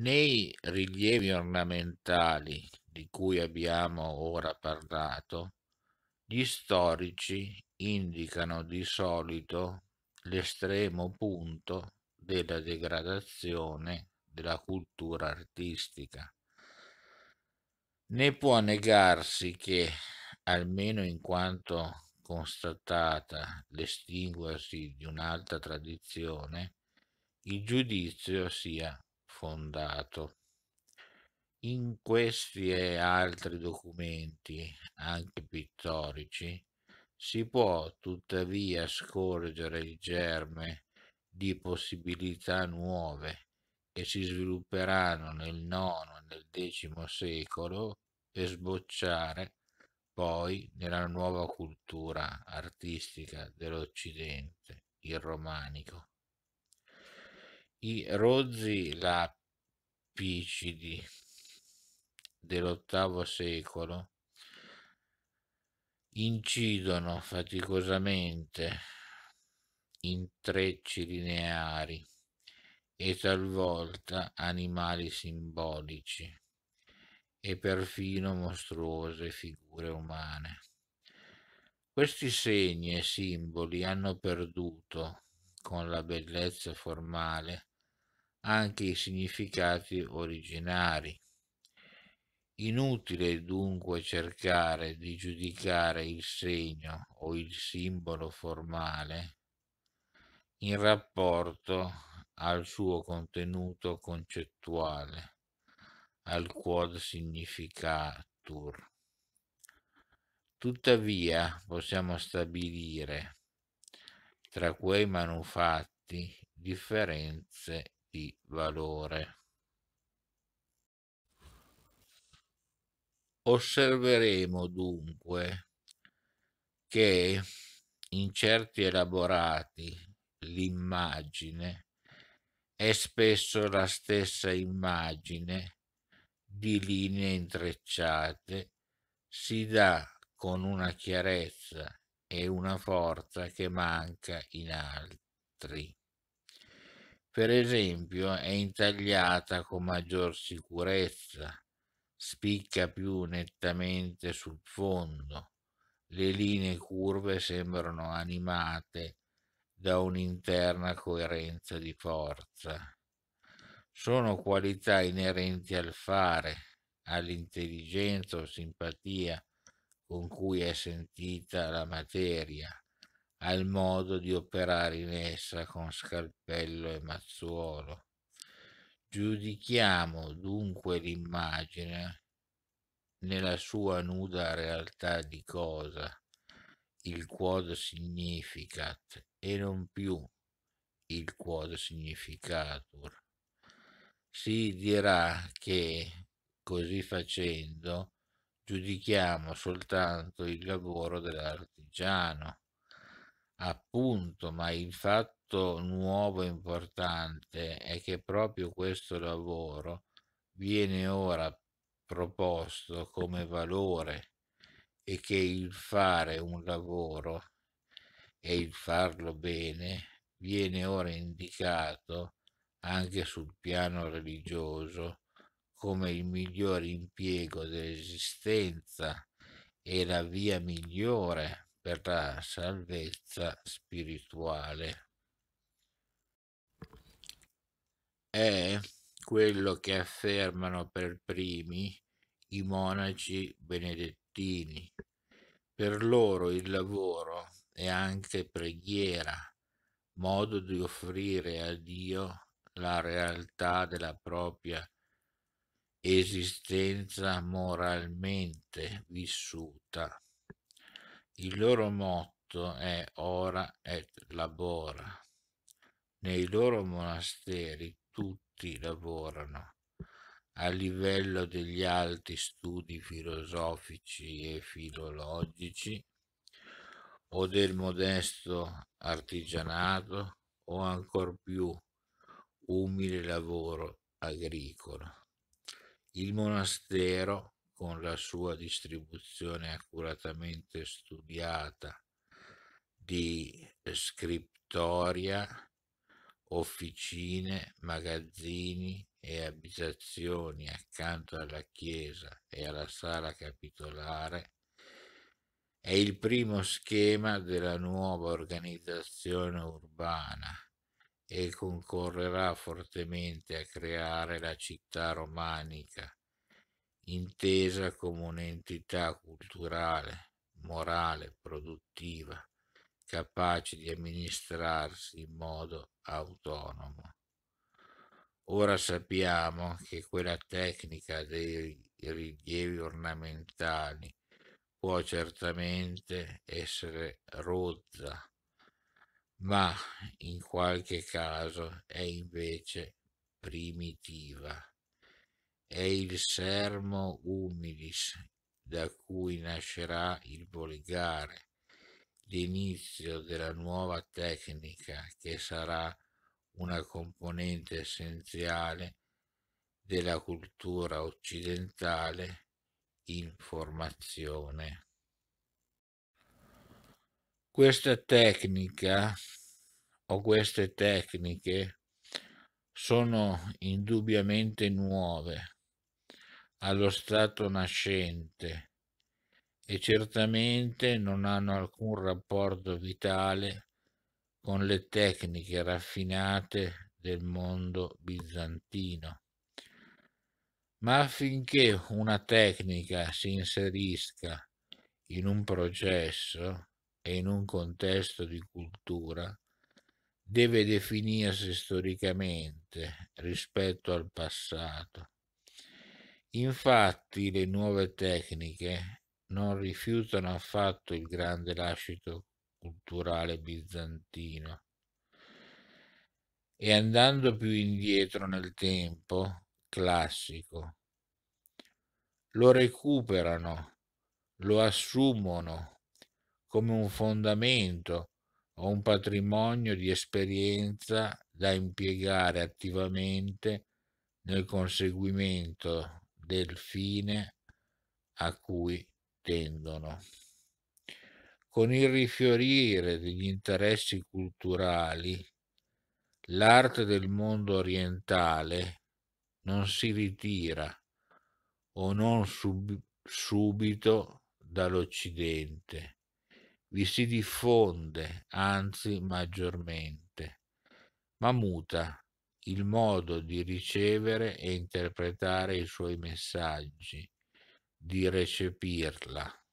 Nei rilievi ornamentali di cui abbiamo ora parlato, gli storici indicano di solito l'estremo punto della degradazione della cultura artistica. Ne può negarsi che, almeno in quanto constatata l'estinguersi di un'altra tradizione, il giudizio sia fondato. In questi e altri documenti, anche pittorici, si può tuttavia scorgere il germe di possibilità nuove che si svilupperanno nel IX e nel X secolo e sbocciare poi nella nuova cultura artistica dell'Occidente, il romanico. I rozzi lapicidi dell'ottavo secolo incidono faticosamente in trecci lineari e talvolta animali simbolici e perfino mostruose figure umane. Questi segni e simboli hanno perduto, con la bellezza formale, anche i significati originari. Inutile dunque cercare di giudicare il segno o il simbolo formale in rapporto al suo contenuto concettuale, al quod significatur. Tuttavia possiamo stabilire tra quei manufatti differenze di valore. Osserveremo dunque che in certi elaborati l'immagine è spesso la stessa immagine di linee intrecciate, si dà con una chiarezza e una forza che manca in altri per esempio, è intagliata con maggior sicurezza, spicca più nettamente sul fondo, le linee curve sembrano animate da un'interna coerenza di forza. Sono qualità inerenti al fare, all'intelligenza o simpatia con cui è sentita la materia, al modo di operare in essa con scalpello e mazzuolo. Giudichiamo dunque l'immagine nella sua nuda realtà di cosa, il quod significat, e non più il quod significatur. Si dirà che, così facendo, giudichiamo soltanto il lavoro dell'artigiano Appunto, ma il fatto nuovo e importante è che proprio questo lavoro viene ora proposto come valore e che il fare un lavoro e il farlo bene viene ora indicato anche sul piano religioso come il miglior impiego dell'esistenza e la via migliore per la salvezza spirituale. È quello che affermano per primi i monaci benedettini. Per loro il lavoro è anche preghiera, modo di offrire a Dio la realtà della propria esistenza moralmente vissuta. Il loro motto è Ora et Labora. Nei loro monasteri tutti lavorano a livello degli alti studi filosofici e filologici o del modesto artigianato o ancor più umile lavoro agricolo. Il monastero con la sua distribuzione accuratamente studiata di scrittoria, officine, magazzini e abitazioni accanto alla chiesa e alla sala capitolare, è il primo schema della nuova organizzazione urbana e concorrerà fortemente a creare la città romanica intesa come un'entità culturale, morale, produttiva, capace di amministrarsi in modo autonomo. Ora sappiamo che quella tecnica dei rilievi ornamentali può certamente essere rozza, ma in qualche caso è invece primitiva è il sermo humilis da cui nascerà il volgare, l'inizio della nuova tecnica che sarà una componente essenziale della cultura occidentale in formazione. Questa tecnica o queste tecniche sono indubbiamente nuove allo stato nascente e certamente non hanno alcun rapporto vitale con le tecniche raffinate del mondo bizantino. Ma affinché una tecnica si inserisca in un processo e in un contesto di cultura, deve definirsi storicamente rispetto al passato Infatti le nuove tecniche non rifiutano affatto il grande lascito culturale bizantino e andando più indietro nel tempo classico lo recuperano, lo assumono come un fondamento o un patrimonio di esperienza da impiegare attivamente nel conseguimento del fine a cui tendono. Con il rifiorire degli interessi culturali, l'arte del mondo orientale non si ritira o non sub- subito dall'Occidente, vi si diffonde anzi maggiormente, ma muta il modo di ricevere e interpretare i suoi messaggi, di recepirla,